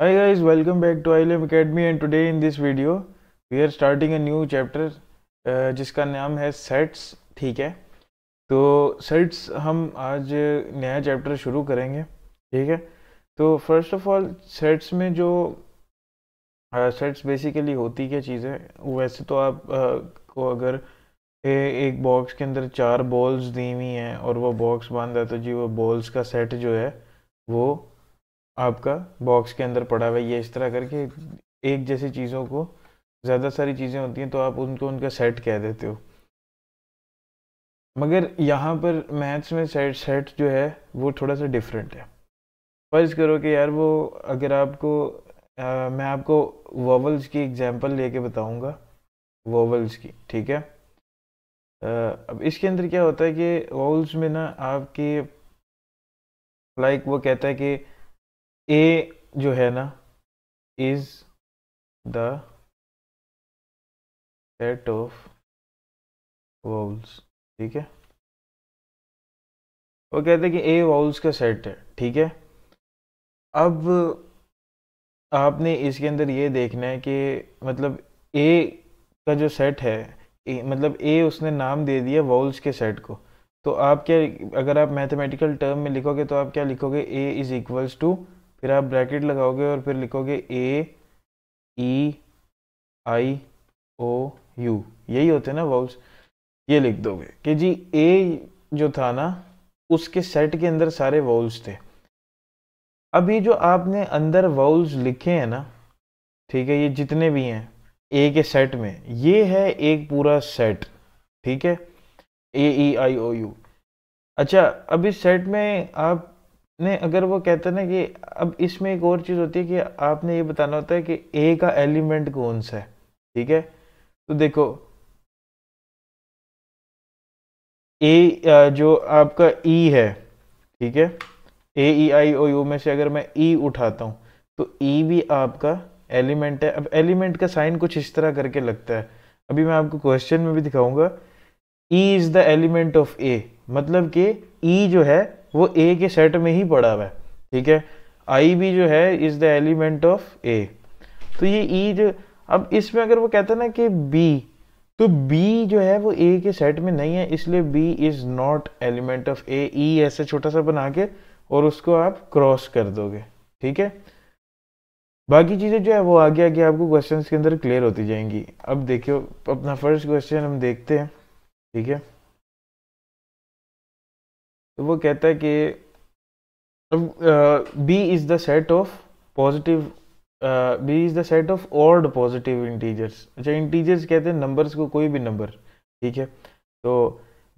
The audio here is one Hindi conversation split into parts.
hi guys welcome back to ilm academy and today in this video we are starting a new chapter uh, जिसका नाम है सेट्स ठीक है तो सेट्स हम आज नया चैप्टर शुरू करेंगे ठीक है तो फर्स्ट ऑफ ऑल सेट्स में जो सेट्स uh, बेसिकली होती क्या चीज़ें वैसे तो आप uh, को अगर ए, एक बॉक्स के अंदर चार बॉल्स दी हुई हैं और वो बॉक्स बांधा तो जी वो बॉल्स का सेट जो है वो आपका बॉक्स के अंदर पड़ा हुआ है ये इस तरह करके एक जैसी चीज़ों को ज़्यादा सारी चीज़ें होती हैं तो आप उनको उनका सेट कह देते हो मगर यहाँ पर मैथ्स में सेट सेट जो है वो थोड़ा सा डिफरेंट है फर्ज करो कि यार वो अगर आपको आ, मैं आपको वॉवल्स की एग्जांपल लेके बताऊंगा वॉवल्स की ठीक है आ, अब इसके अंदर क्या होता है कि वॉवल्स में ना आपके लाइक वो कहता है कि ए जो है ना is the set of vowels ठीक है वो कहते हैं कि ए वाउल्स का सेट है ठीक है अब आपने इसके अंदर ये देखना है कि मतलब ए का जो सेट है ए, मतलब ए उसने नाम दे दिया वाउल्स के सेट को तो आप क्या अगर आप मैथमेटिकल टर्म में लिखोगे तो आप क्या लिखोगे ए इज़ इक्वल्स टू फिर आप ब्रैकेट लगाओगे और फिर लिखोगे ए ई आई ओ यू यही होते हैं ना वाउल्स ये लिख दोगे कि जी ए जो था ना उसके सेट के अंदर सारे वाउल्स थे अब ये जो आपने अंदर वाउल्स लिखे हैं ना ठीक है ये जितने भी हैं ए के सेट में ये है एक पूरा सेट ठीक है ए ई आई ओ यू अच्छा अब इस सेट में आप नहीं अगर वो कहते ना कि अब इसमें एक और चीज़ होती है कि आपने ये बताना होता है कि ए का एलिमेंट कौन सा है ठीक है तो देखो ए जो आपका ई e है ठीक है ए ई आई ओ यू में से अगर मैं ई e उठाता हूँ तो ई e भी आपका एलिमेंट है अब एलिमेंट का साइन कुछ इस तरह करके लगता है अभी मैं आपको क्वेश्चन में भी दिखाऊंगा E is the element of A मतलब कि ई जो है वो ए के सेट में ही पड़ा हुआ है ठीक है आई भी जो है is the element of A तो ये ई e जो अब इसमें अगर वो कहते हैं ना कि बी तो बी जो है वो ए के सेट में नहीं है इसलिए B is not element of A E ऐसे छोटा सा बना के और उसको आप क्रॉस कर दोगे ठीक है बाकी चीज़ें जो है वो आगे आगे आपको क्वेश्चन के अंदर क्लियर होती जाएंगी अब देखियो अपना फर्स्ट क्वेश्चन हम देखते हैं ठीक है तो वो कहता है कि B is the set of positive B is the set of odd positive integers अच्छा इंटीजर्स कहते हैं नंबर्स को कोई भी नंबर ठीक है तो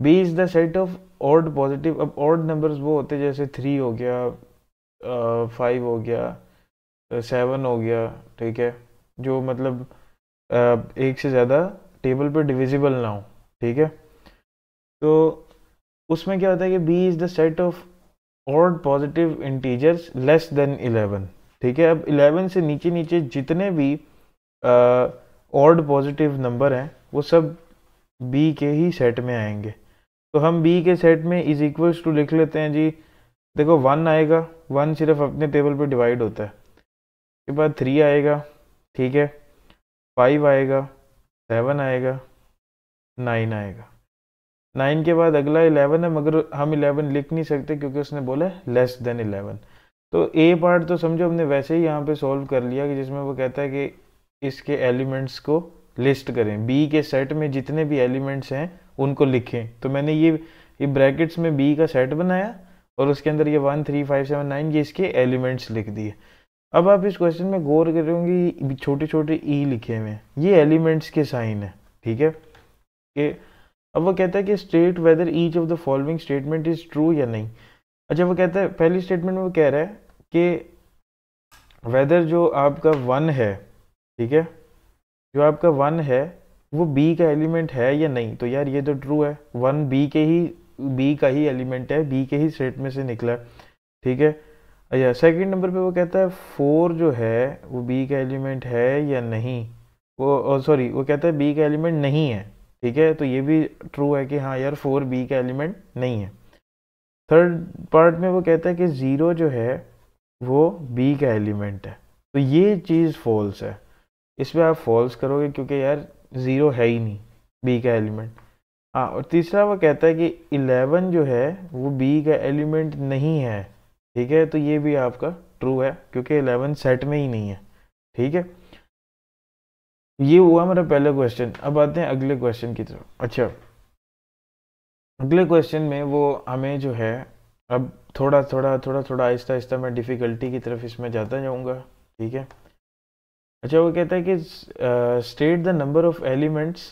B is the set of odd positive अब ऑर्ड नंबर्स वो होते हैं जैसे थ्री हो गया फाइव हो गया सेवन हो गया ठीक है जो मतलब uh, एक से ज़्यादा टेबल पर डिविजिबल ना हो ठीक है तो उसमें क्या होता है कि B is the set of odd positive integers less than eleven ठीक है अब इलेवन से नीचे नीचे जितने भी ऑड पॉजिटिव नंबर हैं वो सब बी के ही सेट में आएंगे तो हम बी के सेट में इज इक्वल्स टू लिख लेते हैं जी देखो वन आएगा वन सिर्फ अपने टेबल पे डिवाइड होता है उसके बाद थ्री आएगा ठीक है फाइव आएगा सेवन आएगा नाइन आएगा नाइन के बाद अगला इलेवन है मगर हम इलेवन लिख नहीं सकते क्योंकि उसने बोला लेस देन इलेवन तो ए पार्ट तो समझो हमने वैसे ही यहाँ पे सॉल्व कर लिया कि जिसमें वो कहता है कि इसके एलिमेंट्स को लिस्ट करें बी के सेट में जितने भी एलिमेंट्स हैं उनको लिखें तो मैंने ये ये ब्रैकेट्स में बी का सेट बनाया और उसके अंदर ये one three five seven nine ये इसके एलिमेंट्स लिख दिए अब आप इस क्वेश्चन में गौर करोगे छोटे छोटे ई e लिखे हुए हैं ये एलिमेंट्स के साइन है ठीक है कि अब वो कहता है कि state whether each of the following statement is true या नहीं अच्छा वो कहता है पहली स्टेटमेंट में वो कह रहा है कि वेदर जो आपका वन है ठीक है जो आपका वन है वो बी का एलिमेंट है या नहीं तो यार ये तो ट्रू है वन बी के ही बी का ही एलिमेंट है बी के ही स्टेट में से निकला ठीक है अच्छा सेकंड नंबर पे वो कहता है फोर जो है वो बी का एलिमेंट है या नहीं वो सॉरी oh, वो कहता है बी का एलिमेंट नहीं है ठीक है तो ये भी ट्रू है कि हाँ यार फोर बी का एलिमेंट नहीं है थर्ड पार्ट में वो कहता है कि ज़ीरो जो है वो बी का एलिमेंट है तो ये चीज़ फॉल्स है इस पर आप फॉल्स करोगे क्योंकि यार ज़ीरो है ही नहीं बी का एलिमेंट हाँ और तीसरा वो कहता है कि इलेवन जो है वो बी का एलिमेंट नहीं है ठीक है तो ये भी आपका ट्रू है क्योंकि इलेवन सेट में ही नहीं है ठीक है ये हुआ मेरा पहला क्वेश्चन अब आते हैं अगले क्वेश्चन की तरफ अच्छा अगले क्वेश्चन में वो हमें जो है अब थोड़ा थोड़ा थोड़ा थोड़ा आहिस्ता आहिस्ता मैं डिफ़िकल्टी की तरफ इसमें जाता जाऊँगा ठीक है अच्छा वो कहता है कि state the number of elements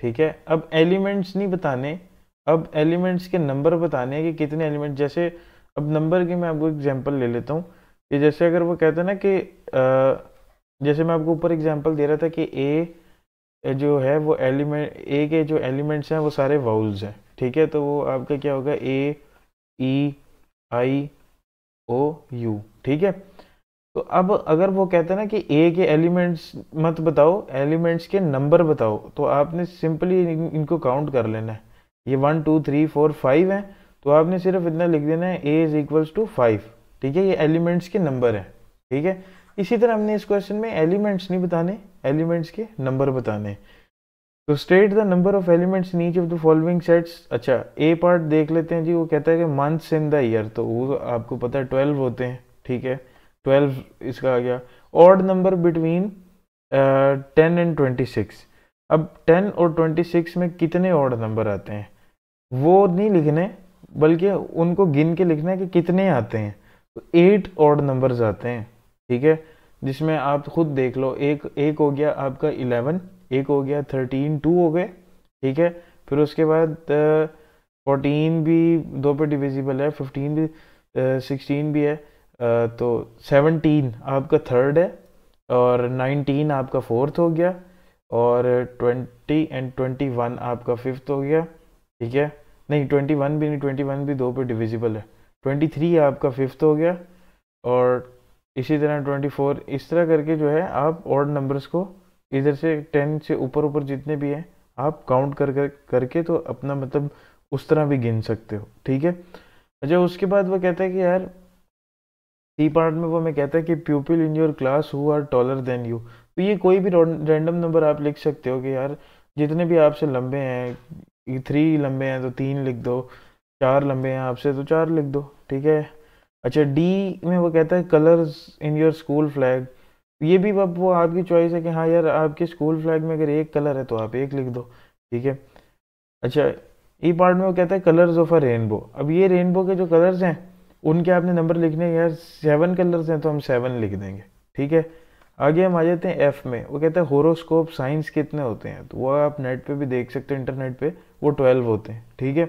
ठीक है अब एलिमेंट्स नहीं बताने अब एलिमेंट्स के नंबर बताने कि कितने एलिमेंट जैसे अब नंबर की मैं आपको एग्जाम्पल ले लेता हूँ कि जैसे अगर वो कहते हैं ना कि जैसे मैं आपको ऊपर एग्जांपल दे रहा था कि ए जो है वो एलिमेंट ए के जो एलिमेंट्स हैं वो सारे वाउल्स हैं ठीक है तो वो आपका क्या होगा ए ई आई ओ यू ठीक है तो अब अगर वो कहते हैं ना कि ए के एलिमेंट्स मत बताओ एलिमेंट्स के नंबर बताओ तो आपने सिंपली इनको काउंट कर लेना है ये one two three four five है तो आपने सिर्फ इतना लिख देना है A is equals to five ठीक है ये एलिमेंट्स के नंबर है ठीक है इसी तरह हमने इस क्वेश्चन में एलिमेंट्स नहीं बताने एलिमेंट्स के नंबर बताने तो state the number of elements in each of the following sets अच्छा ए पार्ट देख लेते हैं जी वो कहता है कि मंथ्स इन द ईयर तो वो आपको पता है ट्वेल्व होते हैं ठीक है ट्वेल्व इसका आ गया odd number between ten and twenty six अब टेन और ट्वेंटी सिक्स में कितने ऑड नंबर आते हैं वो नहीं लिखने बल्कि उनको गिन के लिखना है कि कितने आते हैं तो एट ऑड नंबर्स आते हैं ठीक है जिसमें आप खुद देख लो एक एक हो गया आपका इलेवन एक हो गया थर्टीन टू हो गए ठीक है फिर उसके बाद फोर्टीन भी दो पे डिविजिबल है फिफ्टीन भी सिक्सटीन भी है आ, तो सेवनटीन आपका थर्ड है और नाइनटीन आपका फोर्थ हो गया और ट्वेंटी एंड ट्वेंटी वन आपका फिफ्थ हो गया ठीक है नहीं ट्वेंटी वन भी नहीं ट्वेंटी वन भी दो पे डिविजिबल है ट्वेंटी थ्री आपका फिफ्थ हो गया और इसी तरह 24 इस तरह करके जो है आप ऑड नंबर्स को इधर से 10 से ऊपर ऊपर जितने भी हैं आप काउंट कर कर करके तो अपना मतलब उस तरह भी गिन सकते हो ठीक है अच्छा उसके बाद वो कहता है कि यार सी e पार्ट में वो मैं कहता है कि pupil in your class who are taller than you तो ये कोई भी रैंडम नंबर आप लिख सकते हो कि यार जितने भी आपसे लंबे हैं थ्री लंबे हैं तो तीन लिख दो चार लंबे हैं आपसे तो चार लिख दो ठीक है अच्छा डी में वो कहता है colours in your school flag ये भी अब वो आपकी चॉइस है कि हाँ यार आपके स्कूल फ्लैग में अगर एक कलर है तो आप एक लिख दो ठीक है अच्छा ई e पार्ट में वो कहता है कलर्स ऑफ अ रेनबो अब ये रेनबो के जो कलर्स हैं उनके आपने नंबर लिखने हैं यार सेवन कलर्स हैं तो हम सेवन लिख देंगे ठीक है आगे हम आ जाते हैं एफ में वो कहता है होरोस्कोप साइंस कितने होते हैं तो वो आप नेट पे भी देख सकते हैं इंटरनेट पे वो ट्वेल्व होते हैं ठीक है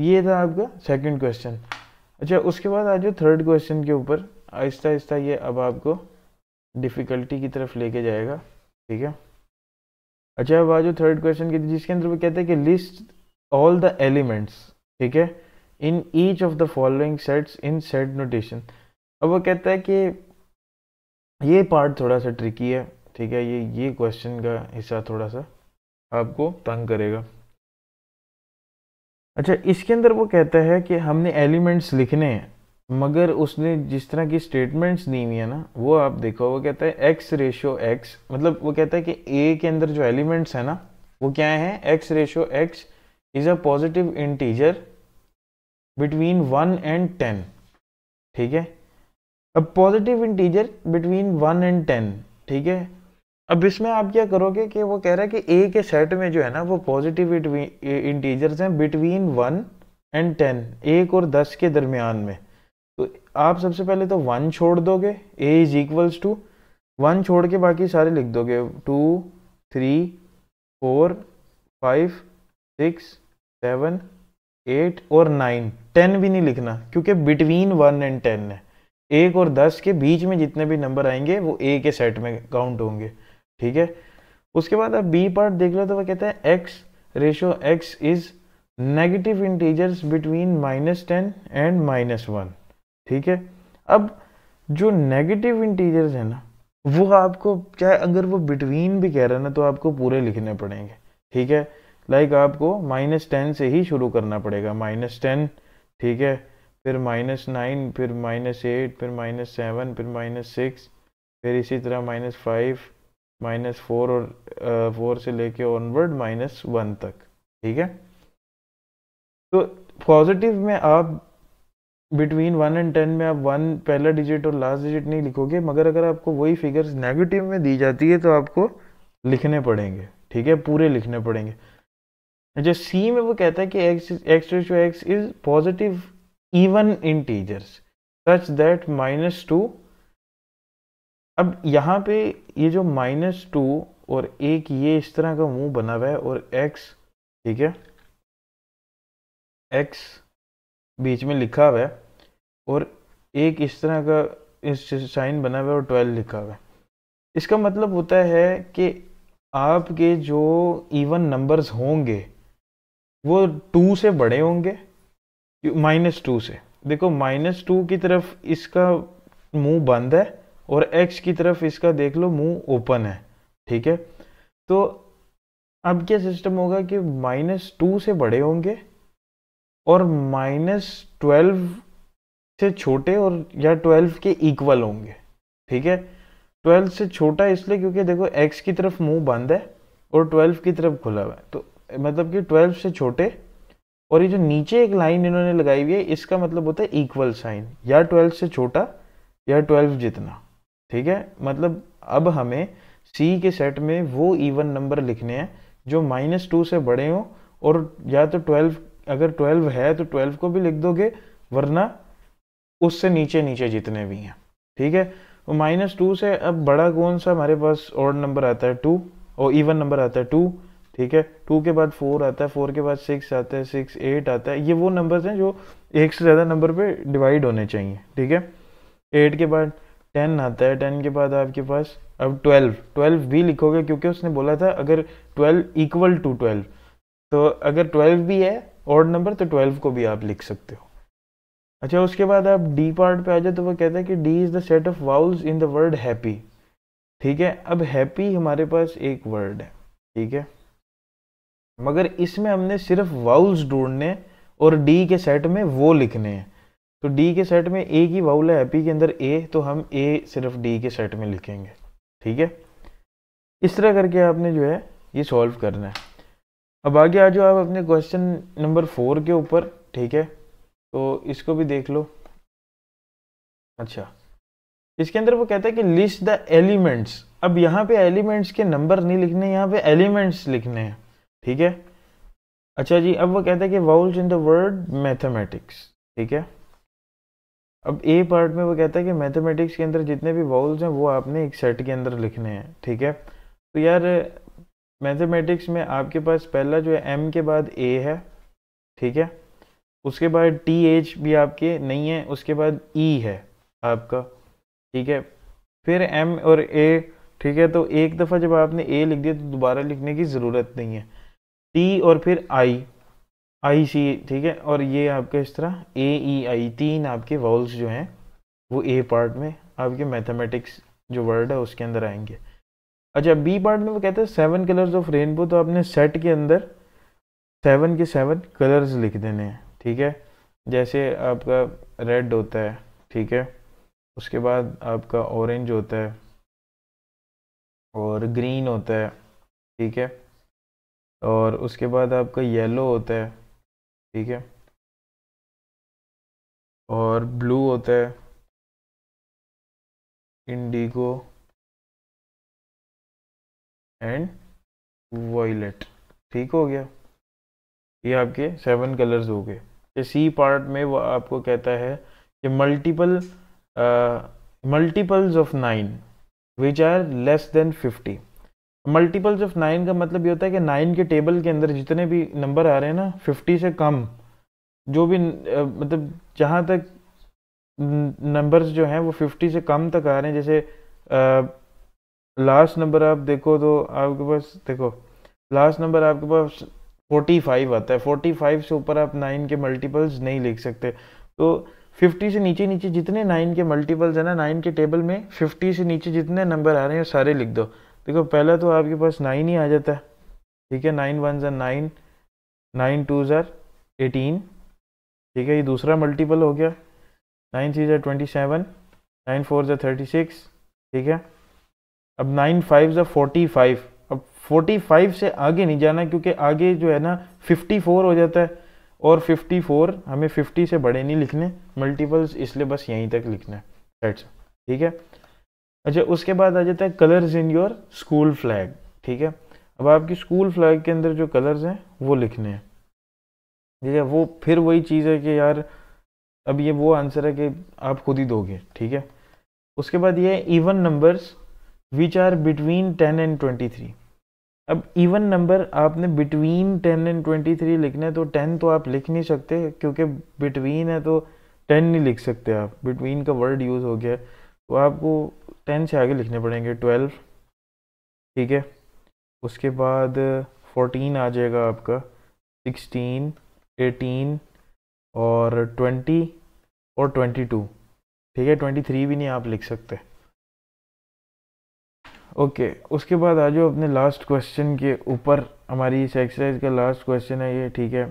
ये था आपका सेकंड क्वेश्चन अच्छा उसके बाद आ जाओ थर्ड क्वेश्चन के ऊपर आहिस्ता आहिस्ता ये अब आपको डिफ़िकल्टी की तरफ लेके जाएगा ठीक है अच्छा अब आ जाओ थर्ड क्वेश्चन के जिसके अंदर वो कहते हैं कि लिस्ट ऑल द एलिमेंट्स ठीक है in each of the following sets in set notation अब वो कहता है कि ये पार्ट थोड़ा सा ट्रिकी है ठीक है ये ये क्वेश्चन का हिस्सा थोड़ा सा आपको तंग करेगा अच्छा इसके अंदर वो कहता है कि हमने एलिमेंट्स लिखने हैं मगर उसने जिस तरह की स्टेटमेंट्स दी हुई है ना वो आप देखो वो कहता है एक्स रेशो एक्स मतलब वो कहता है कि ए के अंदर जो एलिमेंट्स है ना वो क्या है x ratio x is a positive integer between one and ten ठीक है अब positive integer between one and ten ठीक है अब इसमें आप क्या करोगे कि वो कह रहा है कि ए के सेट में जो है ना वो पॉजिटिव इंटीजर्स हैं बिटवीन वन एंड टेन एक और दस के दरमियान में तो आप सबसे पहले तो वन छोड़ दोगे A is equals to one छोड़ के बाकी सारे लिख दोगे two three four five six seven eight और नाइन टेन भी नहीं लिखना क्योंकि बिटवीन वन एंड टेन है एक और दस के बीच में जितने भी नंबर आएंगे वो ए के सेट में काउंट होंगे ठीक है उसके बाद अब बी पार्ट देख लो तो वो कहते हैं x ratio x is negative integers between minus ten and minus one ठीक है अब जो नेगेटिव इंटीजर्स है ना वो आपको चाहे अगर वो बिटवीन भी कह रहे हैं ना तो आपको पूरे लिखने पड़ेंगे ठीक है लाइक like आपको माइनस टेन से ही शुरू करना पड़ेगा माइनस टेन ठीक है फिर माइनस नाइन फिर माइनस एट फिर माइनस सेवन फिर माइनस सिक्स फिर इसी तरह माइनस फाइव माइनस फोर और फोर से लेके ऑनवर्ड माइनस वन तक ठीक है तो पॉजिटिव में आप बिटवीन वन एंड टेन में आप वन पहला डिजिट और लास्ट डिजिट नहीं लिखोगे मगर अगर आपको वही फिगर्स नेगेटिव में दी जाती है तो आपको लिखने पड़ेंगे ठीक है पूरे लिखने पड़ेंगे जो अच्छा, सी में वो कहता है कि x x x is positive even integers such that minus two अब यहाँ पे ये जो माइनस टू और एक ये इस तरह का मुंह बना हुआ है और एक्स ठीक है एक्स बीच में लिखा हुआ है और एक इस तरह का इस साइन बना हुआ है और ट्वेल्व लिखा हुआ है इसका मतलब होता है कि आपके जो इवन नंबर्स होंगे वो टू से बड़े होंगे माइनस टू से देखो माइनस टू की तरफ इसका मुंह बंद है और एक्स की तरफ इसका देख लो मुंह ओपन है ठीक है तो अब क्या सिस्टम होगा कि माइनस टू से बड़े होंगे और माइनस ट्वेल्व से छोटे और या ट्वेल्व के इक्वल होंगे ठीक है ट्वेल्व से छोटा इसलिए क्योंकि देखो एक्स की तरफ मुंह बंद है और ट्वेल्व की तरफ खुला हुआ है तो मतलब कि ट्वेल्व से छोटे और ये जो नीचे एक लाइन इन्होंने लगाई हुई है इसका मतलब होता है इक्वल साइन या ट्वेल्व से छोटा या ट्वेल्व जितना ठीक है मतलब अब हमें सी के सेट में वो इवन नंबर लिखने हैं जो माइनस टू से बड़े हों और या तो ट्वेल्व अगर ट्वेल्व है तो ट्वेल्व को भी लिख दोगे वरना उससे नीचे नीचे जितने भी हैं ठीक है माइनस तो टू से अब बड़ा कौन सा हमारे पास और नंबर आता है टू और इवन नंबर आता है टू ठीक है टू के बाद फोर आता है फोर के बाद सिक्स आता है सिक्स एट आता है ये वो नंबर्स हैं जो एक से ज़्यादा नंबर पे डिवाइड होने चाहिए ठीक है एट के बाद टेन आता है टेन के बाद आपके पास अब ट्वेल्व ट्वेल्व भी लिखोगे क्योंकि उसने बोला था अगर ट्वेल्व इक्वल टू ट्वेल्व तो अगर ट्वेल्व भी है ऑड नंबर तो ट्वेल्व को भी आप लिख सकते हो अच्छा उसके बाद आप डी पार्ट पे आ जाए तो वो कहते हैं कि D is the set of vowels in the word happy ठीक है अब हैप्पी हमारे पास एक वर्ड है ठीक है मगर इसमें हमने सिर्फ वाउल्स ढूंढने और डी के सेट में वो लिखने हैं तो डी के सेट में ए की वाउल है एपी के अंदर ए तो हम ए सिर्फ डी के सेट में लिखेंगे ठीक है इस तरह करके आपने जो है ये सॉल्व करना है अब आगे आ जाओ आप अपने क्वेश्चन नंबर फोर के ऊपर ठीक है तो इसको भी देख लो अच्छा इसके अंदर वो कहता है कि लिस्ट द एलिमेंट्स अब यहाँ पे एलिमेंट्स के नंबर नहीं लिखने यहाँ पे एलिमेंट्स लिखने हैं ठीक है अच्छा जी अब वो कहता है कि vowels in the word mathematics ठीक है अब ए पार्ट में वो कहता है कि मैथमेटिक्स के अंदर जितने भी वॉल्स हैं वो आपने एक सेट के अंदर लिखने हैं ठीक है तो यार मैथमेटिक्स में आपके पास पहला जो है एम के बाद ए है ठीक है उसके बाद टी एच भी आपके नहीं है उसके बाद ई e है आपका ठीक है फिर एम और ए ठीक है तो एक दफ़ा जब आपने ए लिख दिया तो दोबारा लिखने की ज़रूरत नहीं है टी और फिर आई आई सी ठीक है और ये आपके इस तरह ए ई आई तीन आपके वॉल्स जो हैं वो ए पार्ट में आपके मैथमेटिक्स जो वर्ड है उसके अंदर आएंगे अच्छा बी पार्ट में वो कहते हैं सेवन कलर्स ऑफ रेनबो तो आपने सेट के अंदर सेवन के सेवन कलर्स लिख देने हैं ठीक है जैसे आपका रेड होता है ठीक है उसके बाद आपका ऑरेंज होता है और ग्रीन होता है ठीक है और उसके बाद आपका येलो होता है ठीक है और ब्लू होता है इंडिगो एंड वॉयलेट ठीक हो गया ये आपके सेवन कलर्स हो गए ये सी पार्ट में वो आपको कहता है कि multiple multiples of nine which are less than fifty multiples of nine का मतलब ये होता है कि नाइन के टेबल के अंदर जितने भी नंबर आ रहे हैं ना फिफ्टी से कम जो भी मतलब जहाँ तक नंबर्स जो हैं वो फिफ्टी से कम तक आ रहे हैं जैसे लास्ट नंबर आप देखो तो आपके पास देखो लास्ट नंबर आपके पास फोर्टी फाइव आता है फोर्टी फाइव से ऊपर आप नाइन के मल्टीपल्स नहीं लिख सकते तो फिफ्टी से नीचे नीचे जितने नाइन के मल्टीपल्स हैं ना नाइन के टेबल में फिफ्टी से नीचे जितने नंबर आ रहे हैं सारे लिख दो देखो पहला तो आपके पास नाइन ही आ जाता है ठीक है नाइन वन ज़र नाइन नाइन टू ज़र एटीन ठीक है ये दूसरा मल्टीपल हो गया नाइन थ्री ज़र ट्वेंटी सेवन नाइन फोर ज़र थर्टी सिक्स ठीक है अब नाइन फाइव ज़र फोर्टी फाइव अब फोर्टी फाइव से आगे नहीं जाना क्योंकि आगे जो है ना फिफ्टी फोर हो जाता है और फिफ्टी फोर हमें फिफ्टी से बड़े नहीं लिखने मल्टीपल्स इसलिए बस यहीं तक लिखना है ठीक है अच्छा उसके बाद आ जाता है colours in your school flag ठीक है अब आपकी स्कूल फ्लैग के अंदर जो कलर्स हैं वो लिखने हैं ठीक है वो फिर वही चीज़ है कि यार अब ये वो आंसर है कि आप खुद ही दोगे ठीक है उसके बाद ये है even numbers which are between ten and twenty three अब इवन नंबर आपने between ten and twenty three लिखना है तो टेन तो आप लिख नहीं सकते क्योंकि बिटवीन है तो टेन नहीं लिख सकते आप बिटवीन का वर्ड यूज़ हो गया तो आपको टेन से आगे लिखने पड़ेंगे ट्वेल्व ठीक है उसके बाद फोर्टीन आ जाएगा आपका सिक्सटीन एटीन और ट्वेंटी और ट्वेंटी टू ठीक है ट्वेंटी थ्री भी नहीं आप लिख सकते ओके उसके बाद आ जाओ अपने लास्ट क्वेश्चन के ऊपर हमारी इस एक्सरसाइज का लास्ट क्वेश्चन है ये ठीक है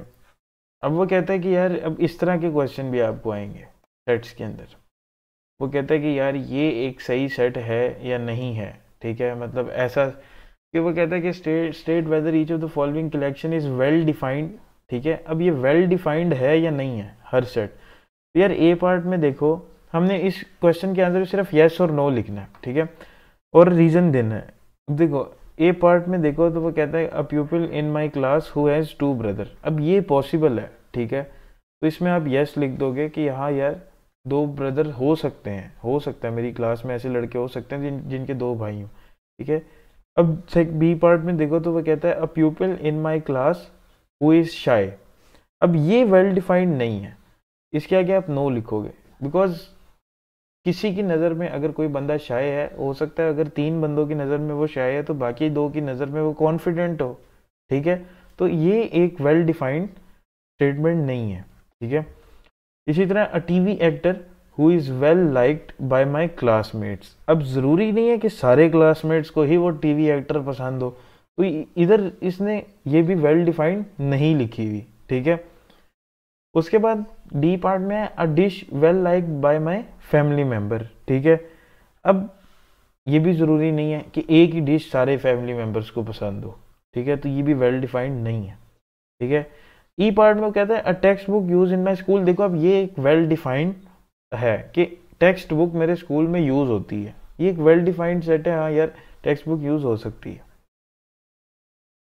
अब वो कहता है कि यार अब इस तरह के क्वेश्चन भी आपको आएंगे सेट्स के अंदर वो कहता है कि यार ये एक सही सेट है या नहीं है ठीक है मतलब ऐसा कि वो कहता है कि state state whether each of the following collection is well defined ठीक है अब ये वेल well डिफाइंड है या नहीं है हर सेट तो यार ए पार्ट में देखो हमने इस क्वेश्चन के आंसर सिर्फ येस और नो लिखना है ठीक है और रीज़न देना है देखो ए पार्ट में देखो तो वो कहता है a people in my class who has two brother अब ये पॉसिबल है ठीक है तो इसमें आप यस लिख दोगे कि हाँ यार दो ब्रदर हो सकते हैं हो सकता है मेरी क्लास में ऐसे लड़के हो सकते हैं जिन जिनके दो भाई हों ठीक है अब सेक बी पार्ट में देखो तो वो कहता है a pupil in my class who is shy अब ये वेल डिफाइंड नहीं है इसके आगे आप नो लिखोगे बिकॉज किसी की नज़र में अगर कोई बंदा शाय है हो सकता है अगर तीन बंदों की नज़र में वो शाय है तो बाकी दो की नज़र में वो कॉन्फिडेंट हो ठीक है तो ये एक वेल डिफाइंड स्टेटमेंट नहीं है ठीक है इसी तरह a TV actor who is well liked by my classmates अब ज़रूरी नहीं है कि सारे क्लासमेट्स को ही वो टीवी एक्टर पसंद हो तो इधर इसने ये भी वेल डिफाइंड नहीं लिखी हुई ठीक है उसके बाद डी पार्ट में है a dish well like by my family member ठीक है अब ये भी ज़रूरी नहीं है कि एक ही डिश सारे फैमिली मेम्बर्स को पसंद हो ठीक है तो ये भी वेल well डिफाइंड नहीं है ठीक है ई e पार्ट में कहते हैं a textbook use in my school देखो अब ये एक वेल well डिफाइंड है कि टेक्स्ट बुक मेरे स्कूल में यूज होती है ये एक वेल डिफाइंड सेट है हाँ यार टेक्स्ट बुक यूज हो सकती है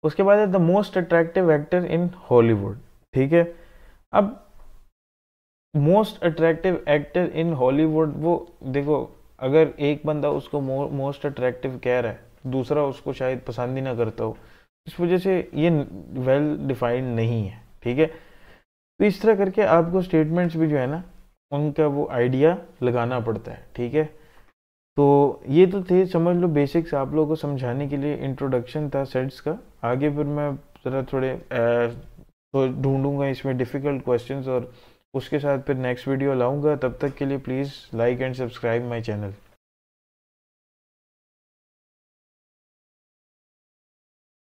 उसके बाद है the most attractive actor in Hollywood ठीक है अब most attractive actor in Hollywood वो देखो अगर एक बंदा उसको मोस्ट अट्रैक्टिव कह रहा है दूसरा उसको शायद पसंद ही ना करता हो इस वजह से ये वेल well डिफाइंड नहीं है ठीक है तो इस तरह करके आपको स्टेटमेंट्स भी जो है ना उनका वो आइडिया लगाना पड़ता है ठीक है तो ये तो थे समझ लो बेसिक्स आप लोगों को समझाने के लिए इंट्रोडक्शन था सेट्स का आगे फिर मैं ज़रा थोड़े तो ढूंढूंगा इसमें डिफ़िकल्ट क्वेश्चंस और उसके साथ फिर नेक्स्ट वीडियो लाऊंगा तब तक के लिए please like and subscribe my channel